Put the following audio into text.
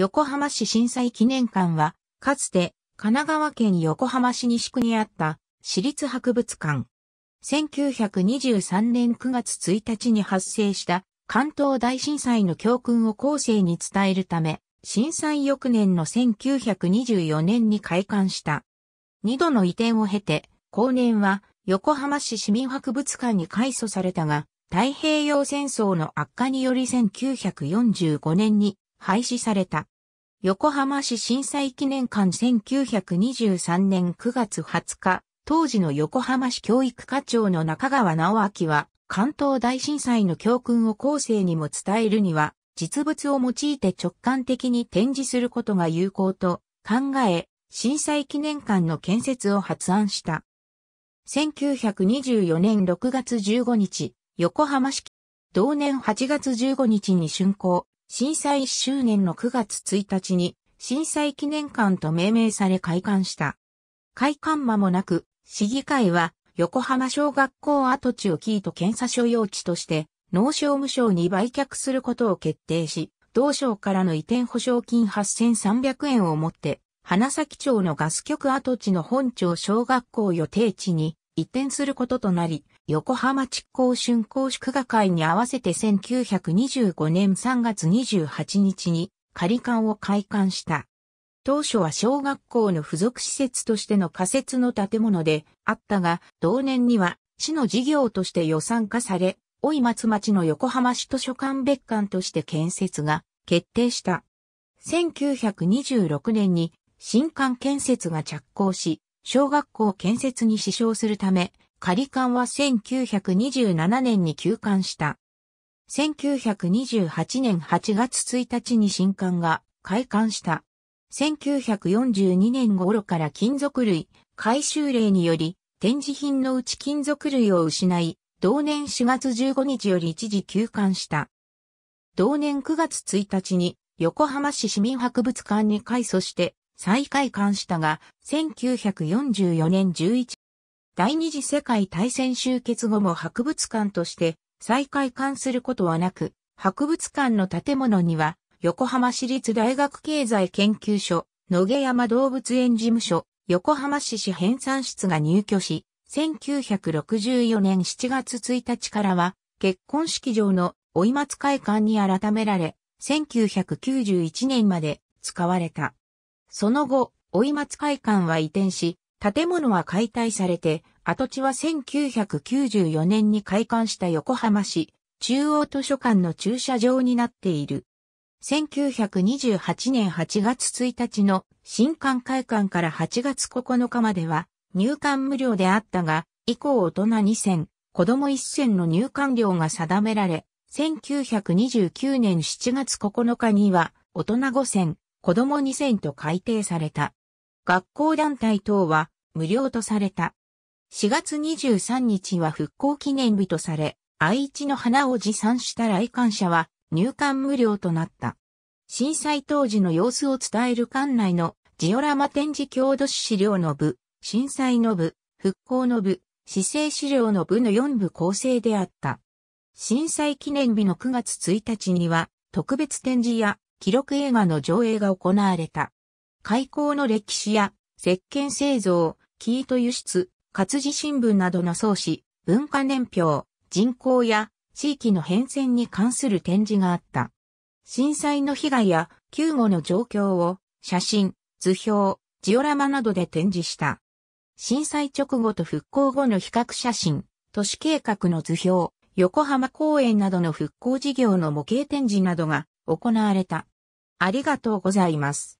横浜市震災記念館は、かつて神奈川県横浜市西区にあった市立博物館。1923年9月1日に発生した関東大震災の教訓を後世に伝えるため、震災翌年の1924年に開館した。二度の移転を経て、後年は横浜市市民博物館に改組されたが、太平洋戦争の悪化により1945年に廃止された。横浜市震災記念館1923年9月20日、当時の横浜市教育課長の中川直明は、関東大震災の教訓を後世にも伝えるには、実物を用いて直感的に展示することが有効と考え、震災記念館の建設を発案した。1924年6月15日、横浜市、同年8月15日に竣工、震災1周年の9月1日に震災記念館と命名され開館した。開館間もなく、市議会は横浜小学校跡地をキーと検査所用地として農商務省に売却することを決定し、同省からの移転保証金8300円をもって、花咲町のガス局跡地の本町小学校予定地に移転することとなり、横浜地公春高祝賀会に合わせて1925年3月28日に仮館を開館した。当初は小学校の付属施設としての仮設の建物であったが、同年には市の事業として予算化され、老い松町の横浜市図書館別館として建設が決定した。1926年に新館建設が着工し、小学校建設に支障するため、仮館は1927年に休館した。1928年8月1日に新館が開館した。1942年頃から金属類、回収令により、展示品のうち金属類を失い、同年4月15日より一時休館した。同年9月1日に、横浜市市民博物館に改祖して、再開館したが、1944年11第二次世界大戦終結後も博物館として再開館することはなく、博物館の建物には横浜市立大学経済研究所、野毛山動物園事務所、横浜市市編纂室が入居し、1964年7月1日からは結婚式場の追松会館に改められ、1991年まで使われた。その後、追松会館は移転し、建物は解体されて、跡地は1994年に開館した横浜市中央図書館の駐車場になっている。1928年8月1日の新館開館から8月9日までは入館無料であったが、以降大人2000、子供1000の入館料が定められ、1929年7月9日には大人5000、子供2000と改定された。学校団体等は無料とされた。4月23日は復興記念日とされ、愛知の花を持参した来館者は入館無料となった。震災当時の様子を伝える館内のジオラマ展示郷土史資料の部、震災の部、復興の部、市政資料の部の4部構成であった。震災記念日の9月1日には特別展示や記録映画の上映が行われた。開港の歴史や、石鹸製造、ー糸輸出、活字新聞などの創始、文化年表、人口や地域の変遷に関する展示があった。震災の被害や救護の状況を写真、図表、ジオラマなどで展示した。震災直後と復興後の比較写真、都市計画の図表、横浜公園などの復興事業の模型展示などが行われた。ありがとうございます。